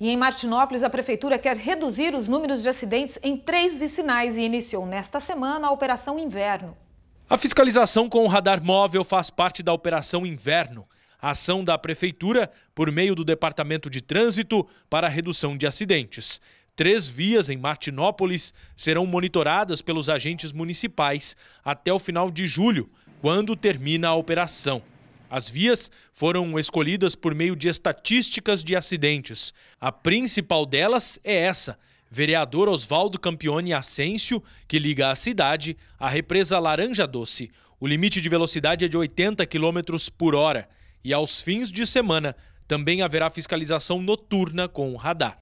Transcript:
E em Martinópolis, a Prefeitura quer reduzir os números de acidentes em três vicinais e iniciou nesta semana a Operação Inverno. A fiscalização com o radar móvel faz parte da Operação Inverno, a ação da Prefeitura, por meio do Departamento de Trânsito, para a redução de acidentes. Três vias em Martinópolis serão monitoradas pelos agentes municipais até o final de julho, quando termina a operação. As vias foram escolhidas por meio de estatísticas de acidentes. A principal delas é essa. Vereador Oswaldo Campione Ascencio, que liga a cidade à represa Laranja Doce. O limite de velocidade é de 80 km por hora. E aos fins de semana também haverá fiscalização noturna com radar.